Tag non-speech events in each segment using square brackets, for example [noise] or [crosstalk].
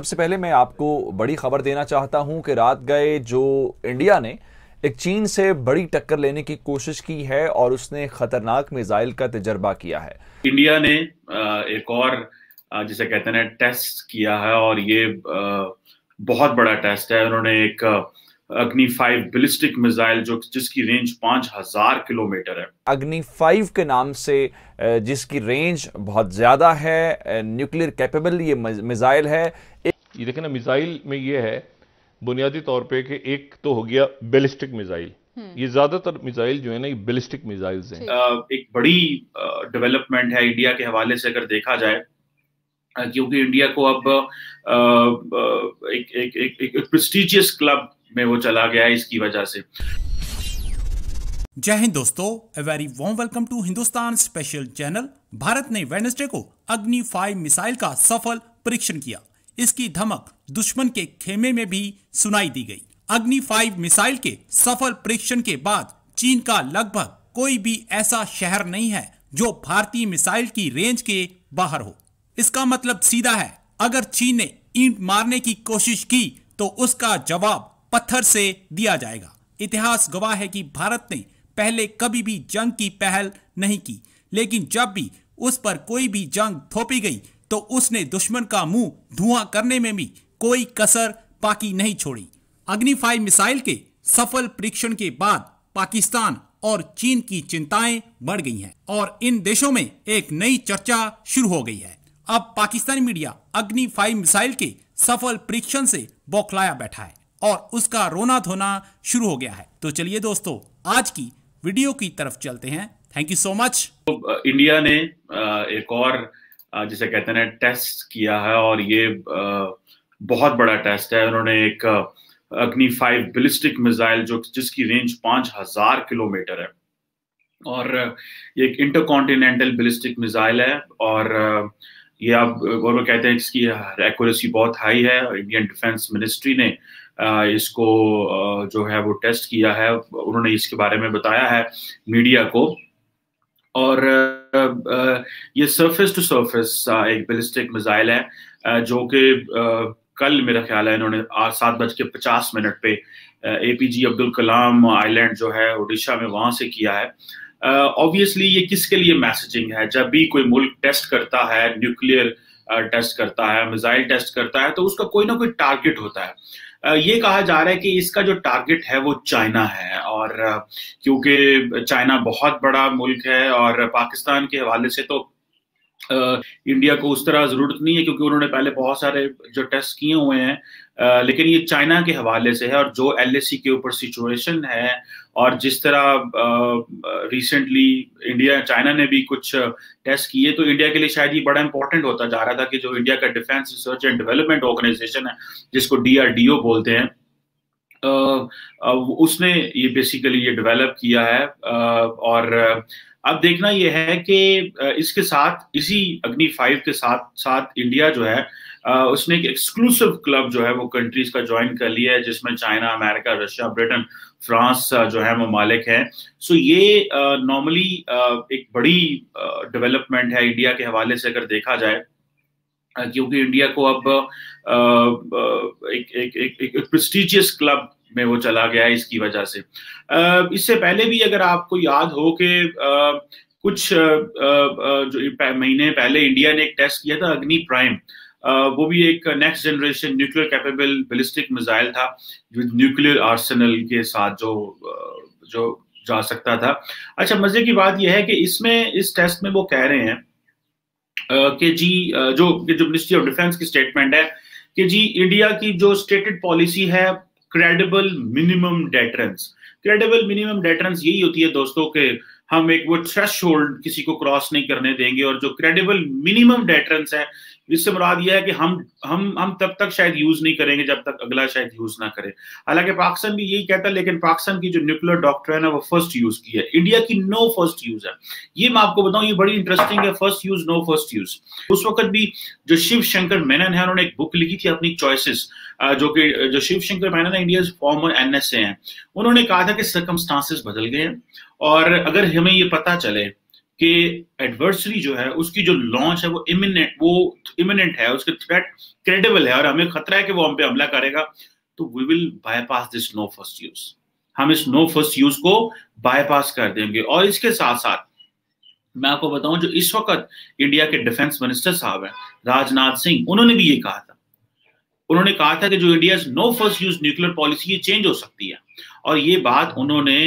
सबसे पहले मैं आपको बड़ी खबर देना चाहता हूं कि रात गए जो इंडिया ने एक चीन से बड़ी टक्कर लेने की कोशिश की है और उसने खतरनाक मिसाइल का तजर्बा किया है इंडिया ने एक और जिसे कहते हैं टेस्ट किया है और ये बहुत बड़ा टेस्ट है उन्होंने एक अग्नि फाइव बिलिस्टिक मिसाइल जो जिसकी रेंज पांच हजार किलोमीटर है अग्नि फाइव के नाम से जिसकी रेंज बहुत ज़्यादा है न्यूक्लियर कैपेबल ये मिसाइल है ये देखें ना मिसाइल में ये है बुनियादी तौर पे कि एक तो हो गया बेलिस्टिक मिज़ाइल हम्म। ये ज्यादातर मिसाइल जो है ना ये बेलिस्टिक मिसाइल्स हैं एक बड़ी डेवलपमेंट है इंडिया के हवाले से अगर देखा जाए क्योंकि इंडिया को अब एक एक प्रेस्टिजियस क्लब में वो चला गया है इसकी वजह से जय हिंद दोस्तों a very warm welcome to Hindustan special channel Bharat ने वेडनेसडे को अग्नि फाइव मिसाइल का सफल परीक्षण किया इसकी धमक दुश्मन के खेमे में भी सुनाई दी गई अग्नि फाइव मिसाइल के सफल परीक्षण के बाद चीन का लगभग कोई भी ऐसा शहर नहीं है जो भारतीय मिसाइल की रेंज के बाहर हो इसका मतलब सीधा है अगर चीन ने ईंट मारने की कोशिश की तो उसका जवाब पत्थर से दिया जाएगा इतिहास गवाह है कि भारत ने पहले कभी भी जंग की पहल नहीं की लेकिन जब भी उस पर कोई भी जंग थोपी गई तो उसने दुश्मन का मुंह धुआं करने में भी कोई कसर बाकी नहीं छोड़ी अग्निफाई मिसाइल के सफल परीक्षण के बाद पाकिस्तान और चीन की चिंताएं बढ़ गई हैं और इन देशों में एक नई चर्चा शुरू हो गई है अब पाकिस्तानी मीडिया अग्निफाई मिसाइल के सफल परीक्षण से बौखलाया बैठा है और उसका रोना धोना शुरू हो गया है तो चलिए दोस्तों आज की वीडियो की तरफ चलते हैं thank you so much India ने एक और जिसे कहते हैं टेस्ट किया है और ये बहुत बड़ा टेस्ट है उन्होंने एक अग्नि फाइव बिलिस्टिक मिसाइल जो जिसकी रेंज पाँच हजार किलोमीटर है और ये एक इंटर कॉन्टिनेंटल बिलिस्टिक मिसाइल है और ये आप गौरव कहते हैं इसकी एक्यूरेसी बहुत हाई है इंडियन डिफेंस मिनिस्ट्री ने इसको जो है वो टेस्ट किया है उन्होंने इसके बारे में बताया है मीडिया को और ये सरफेस टू सरफेस एक बेलिस्टिक मिसाइल है जो कि कल मेरा ख्याल है इन्होंने आज सात बज के पचास मिनट पे A P J Abdul Kalam island जो है उड़ीसा में वहां से किया है ऑब्वियसली ये किसके लिए मैसेजिंग है जब भी कोई मुल्क टेस्ट करता है न्यूक्लियर टेस्ट करता है मिसाइल टेस्ट करता है तो उसका कोई ना कोई टारगेट होता है ये कहा जा रहा है कि इसका जो टारगेट है वो चाइना है और क्योंकि चाइना बहुत बड़ा मुल्क है और पाकिस्तान के हवाले से तो इंडिया को उस तरह ज़रूरत नहीं है क्योंकि उन्होंने पहले बहुत सारे जो टेस्ट किए हुए हैं लेकिन ये चाइना के हवाले से है और जो एल के ऊपर सिचुएशन है और जिस तरह रिसेंटली इंडिया चाइना ने भी कुछ टेस्ट किए तो इंडिया के लिए शायद ये बड़ा इंपॉर्टेंट होता जा रहा था कि जो इंडिया का defence research and development organisation है जिसको डी बोलते हैं आ, आ, उसने ये बेसिकली ये डेवलप किया है आ, और अब देखना यह है कि इसके साथ इसी अग्नि फाइव के साथ साथ इंडिया जो है उसने एक एक्सक्लूसिव क्लब जो है वो कंट्रीज का ज्वाइन कर लिया है जिसमें China America Russia Britain France जो है मालिक हैं सो ये नॉर्मली एक बड़ी डेवलपमेंट है इंडिया के हवाले से अगर देखा जाए क्योंकि इंडिया को अब एक एक एक, एक, एक प्रेस्टिजियस क्लब में वो चला गया है इसकी वजह से इससे पहले भी अगर आपको याद हो कि कुछ जो महीने पहले इंडिया ने एक टेस्ट किया था अग्नि प्राइम वो भी एक next generation nuclear capable ballistic missile था विद न्यूक्लियर आर्सेनल के साथ जो जो जा सकता था अच्छा मजे की बात यह है कि इसमें इस टेस्ट में वो कह रहे हैं कि जी जो जो मिनिस्ट्री ऑफ डिफेंस की स्टेटमेंट है कि जी इंडिया की जो स्टेटेड पॉलिसी है credible minimum deterrence credible minimum deterrence यही होती है दोस्तों के हम एक वो थ्रेश होल्ड किसी को क्रॉस नहीं करने देंगे और जो क्रेडिबल मिनिमम डेटरेंस है जिससे मुराद यह है कि हम हम हम तब तक शायद यूज नहीं करेंगे जब तक अगला शायद यूज ना करे हालांकि पाकिस्तान भी यही कहता है लेकिन पाकिस्तान की जो न्यूक्लियर डॉक्टर है ना वो फर्स्ट यूज की है इंडिया की नो फर्स्ट यूज है ये मैं आपको बताऊं ये बड़ी इंटरेस्टिंग है first use no first use उस वक्त भी जो शिव शंकर मेनन है उन्होंने एक बुक लिखी थी अपनी चॉइसिस जो कि जो शिव शंकर मेनन है इंडिया फॉर्मर एन हैं उन्होंने कहा था कि सर्कमस्टांसेस बदल गए हैं और अगर हमें ये पता चले कि एडवर्सरी जो है उसकी जो लॉन्च है वो इमिनेंट वो इमिनेंट है उसके थ्रेट क्रेडिबल है और हमें खतरा है कि वो हम पे हमला करेगा तो we will bypass this no first use हम इस नो फर्स्ट यूज को बायपास कर देंगे और इसके साथ साथ मैं आपको बताऊं जो इस वक्त इंडिया के डिफेंस मिनिस्टर साहब हैं राजनाथ सिंह उन्होंने भी ये कहा था उन्होंने कहा था कि जो India no first use nuclear policy ये चेंज हो सकती है और ये बात उन्होंने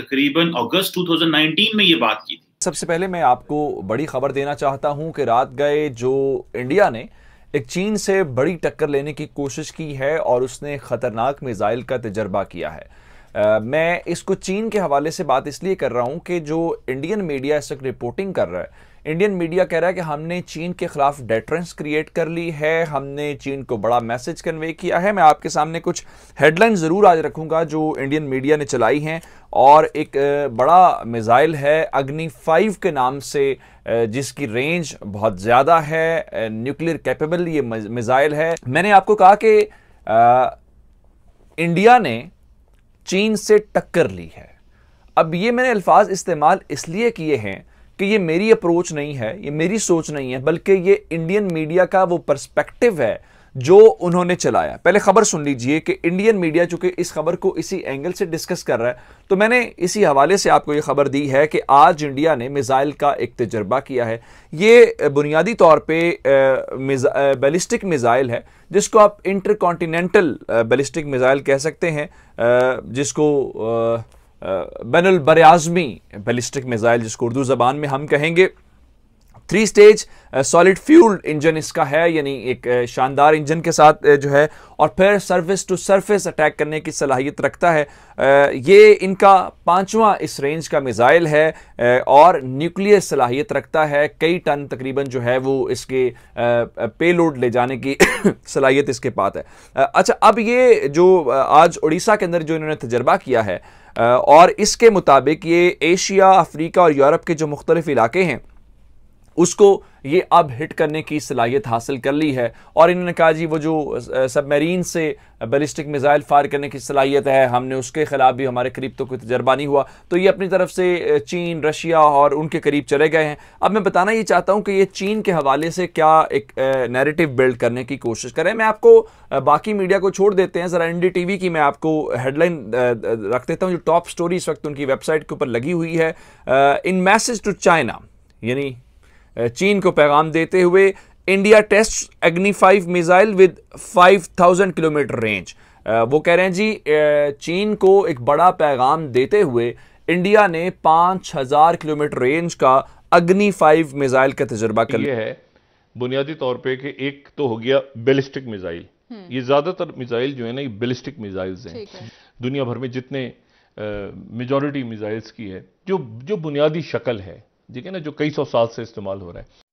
तकरीबन अगस्त 2019 में ये बात की थी सबसे पहले मैं आपको बड़ी खबर देना चाहता हूं कि रात गए जो इंडिया ने एक चीन से बड़ी टक्कर लेने की कोशिश की है और उसने खतरनाक मिज़ाइल का तजर्बा किया है आ, मैं इसको चीन के हवाले से बात इसलिए कर रहा हूं कि जो इंडियन मीडिया इस वक्त रिपोर्टिंग कर रहा है इंडियन मीडिया कह रहा है कि हमने चीन के खिलाफ डेटरेंस क्रिएट कर ली है हमने चीन को बड़ा मैसेज कन्वे किया है मैं आपके सामने कुछ हेडलाइन ज़रूर आज रखूंगा जो इंडियन मीडिया ने चलाई हैं और एक बड़ा मिज़ाइल है अग्नि फाइव के नाम से जिसकी रेंज बहुत ज़्यादा है न्यूक्लियर कैपेबल ये मिज़ाइल है मैंने आपको कहा कि इंडिया ने चीन से टक्कर ली है अब ये मैंने अल्फाज इस्तेमाल इसलिए किए हैं कि ये मेरी अप्रोच नहीं है ये मेरी सोच नहीं है बल्कि ये इंडियन मीडिया का वो पर्सपेक्टिव है जो उन्होंने चलाया पहले खबर सुन लीजिए कि इंडियन मीडिया चूंकि इस खबर को इसी एंगल से डिस्कस कर रहा है तो मैंने इसी हवाले से आपको ये खबर दी है कि आज इंडिया ने मिज़ाइल का एक तजर्बा किया है ये बुनियादी तौर पे मिजा, बैलिस्टिक मिसाइल है जिसको आप इंटर कॉन्टीनेंटल बैलिस्टिक मिज़ाइल कह सकते हैं जिसको बैन बरआज़मी बैलिस्टिक मिज़ाइल जिसको उर्दू ज़बान में हम कहेंगे three stage solid fuelled engine इसका है यानी एक शानदार इंजन के साथ जो है और फिर सर्विस टू सरफेस अटैक करने की सलाहियत रखता है ये इनका पांचवा इस रेंज का मिज़ाइल है और न्यूक्लियर सलाहियत रखता है कई टन तकरीबन जो है वो इसके पेलोड ले जाने की [coughs] सलाहियत इसके पास है अच्छा अब ये जो आज उड़ीसा के अंदर जो इन्होंने तजर्बा किया है और इसके मुताबिक ये एशिया अफ्रीका और यूरोप के जो मुख्तलिफ इलाके हैं उसको ये अब हिट करने की सलाहियत हासिल कर ली है और इन्होंने कहा जी वो जो सबमरीन से बैलिस्टिक मिज़ाइल फायर करने की सलाहियत है हमने उसके ख़िलाफ़ भी हमारे करीब तो कोई तजर्बा नहीं हुआ तो ये अपनी तरफ से चीन रशिया और उनके करीब चले गए हैं अब मैं बताना ये चाहता हूँ कि ये चीन के हवाले से क्या एक नैरेटिव बिल्ड करने की कोशिश करें मैं आपको बाकी मीडिया को छोड़ देते हैं ज़रा एन की मैं आपको हेडलाइन रख देता हूँ जो टॉप स्टोरी इस वक्त उनकी वेबसाइट के ऊपर लगी हुई है इन मैसेज टू चाइना यानी चीन को पैगाम देते हुए India test Agni five missile with 5000 kilometre range वो कह रहे हैं जी चीन को एक बड़ा पैगाम देते हुए इंडिया ने 5000 किलोमीटर रेंज का अग्नि फाइव मिसाइल का तजर्बा कर लिया है बुनियादी तौर पे कि एक तो हो गया बेलिस्टिक मिसाइल हम्म। ये ज़्यादातर मिसाइल जो है ना ये बेलिस्टिक मिजाइल हैं दुनिया भर में जितने मेजॉरिटी मिजाइल्स की है जो जो बुनियादी शक्ल है ठीक है ना जो कई सौ साल से इस्तेमाल हो रहा है